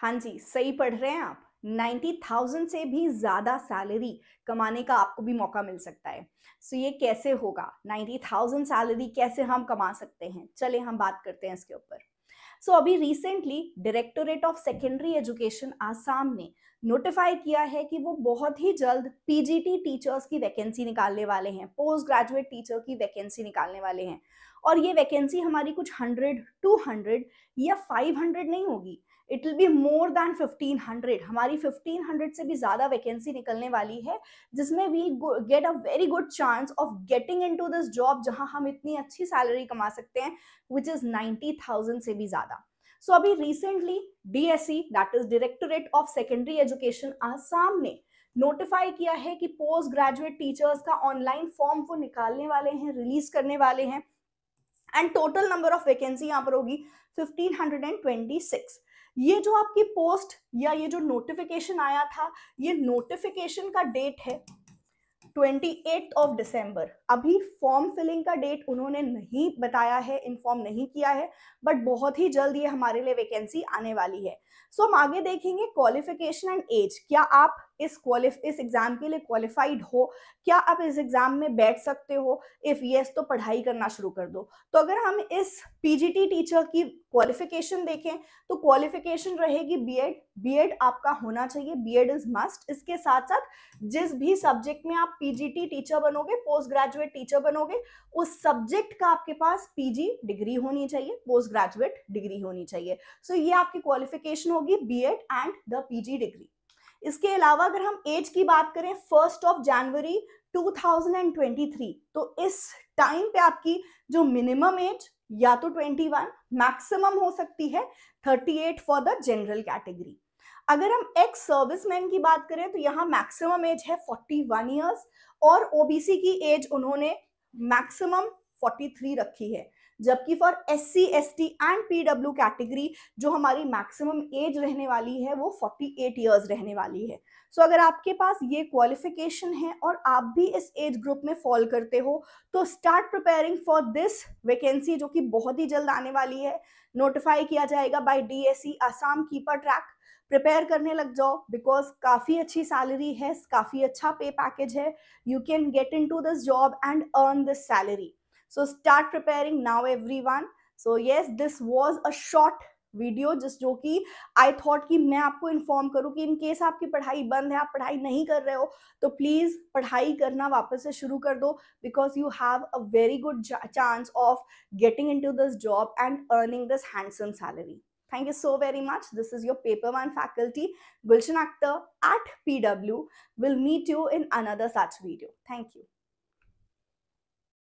हाँ जी सही पढ़ रहे हैं आप नाइन्टी थाउजेंड से भी ज़्यादा सैलरी कमाने का आपको भी मौका मिल सकता है सो so ये कैसे होगा नाइन्टी थाउजेंड सैलरी कैसे हम कमा सकते हैं चले हम बात करते हैं इसके ऊपर सो so, अभी recently directorate of secondary education Assam ने नोटिफाई किया है कि वो बहुत ही जल्द पीजीटी टीचर्स की वैकेंसी निकालने वाले हैं पोस्ट ग्रेजुएट टीचर की वैकेंसी निकालने वाले हैं और ये वैकेंसी हमारी कुछ हंड्रेड टू हंड्रेड या फाइव हंड्रेड नहीं होगी it will be more than 1500 हमारी 1500 से भी ज़्यादा वैकेंसी निकलने वाली है जिसमें we get a very good chance of getting in this job जहां हम इतनी अच्छी सैलरी कमा सकते हैं विच इज़ 90,000 से भी ज़्यादा सो so, अभी recently DSC that is directorate of secondary education Assam ने नोटिफाई किया है कि पोस्ट ग्रेजुएट टीचर्स का ऑनलाइन फॉर्म वो निकालने वाले हैं रिलीज करने वाले हैं and total number of vacancy यहां पर होगी 1526 ये जो आपकी पोस्ट या ये जो नोटिफिकेशन आया था ये नोटिफिकेशन का डेट है ट्वेंटी एट ऑफ दिसंबर अभी फॉर्म फिलिंग का डेट उन्होंने नहीं बताया है इन्फॉर्म नहीं किया है बट बहुत ही जल्द ये हमारे लिए वैकेंसी आने वाली है सो so, हम आगे देखेंगे क्वालिफिकेशन एंड एज क्या आप इस क्वालिफ इस एग्ज़ाम के लिए क्वालिफाइड हो क्या आप इस एग्ज़ाम में बैठ सकते हो इफ़ येस तो पढ़ाई करना शुरू कर दो तो अगर हम इस पीजीटी टीचर की क्वालिफिकेशन देखें तो क्वालिफिकेशन रहेगी बीएड बीएड आपका होना चाहिए बीएड इज मस्ट इसके साथ साथ जिस भी सब्जेक्ट में आप पीजीटी टीचर बनोगे पोस्ट ग्रेजुएट टीचर बनोगे उस सब्जेक्ट का आपके पास पीजी डिग्री होनी चाहिए पोस्ट ग्रेजुएट डिग्री होनी चाहिए सो so ये आपकी क्वालिफिकेशन होगी BEd and the PG degree इसके अलावा अगर हम एज की बात करें फर्स्ट ऑफ जनवरी 2023 तो इस टाइम पे आपकी जो मिनिमम एज या तो 21 मैक्सिमम हो सकती है 38 फॉर द जनरल कैटेगरी अगर हम एक्स सर्विसमैन की बात करें तो यहाँ मैक्सिमम एज है 41 इयर्स और ओबीसी की एज उन्होंने मैक्सिमम 43 रखी है जबकि for S C S T and P W category जो हमारी मैक्सिमम एज रहने वाली है वो फोर्टी एट ईयर्स रहने वाली है सो so, अगर आपके पास ये क्वालिफिकेशन है और आप भी इस एज ग्रुप में फॉल करते हो तो start preparing for this vacancy जो कि बहुत ही जल्द आने वाली है नोटिफाई किया जाएगा by DSC Assam keep a track prepare करने लग जाओ बिकॉज काफ़ी अच्छी सैलरी है काफ़ी अच्छा पे पैकेज है you can get into this job and earn this salary So start preparing now, everyone. So yes, this was a short video just jo i thought ki main aapko inform karu ki in case aapki padhai band hai aap padhai nahi kar rahe to please padhai karna wapas se because you have a very good chance of getting into this job and earning this handsome salary thank you so very much this is your paper one faculty gulshan akhtar at pw will meet you in another such video thank you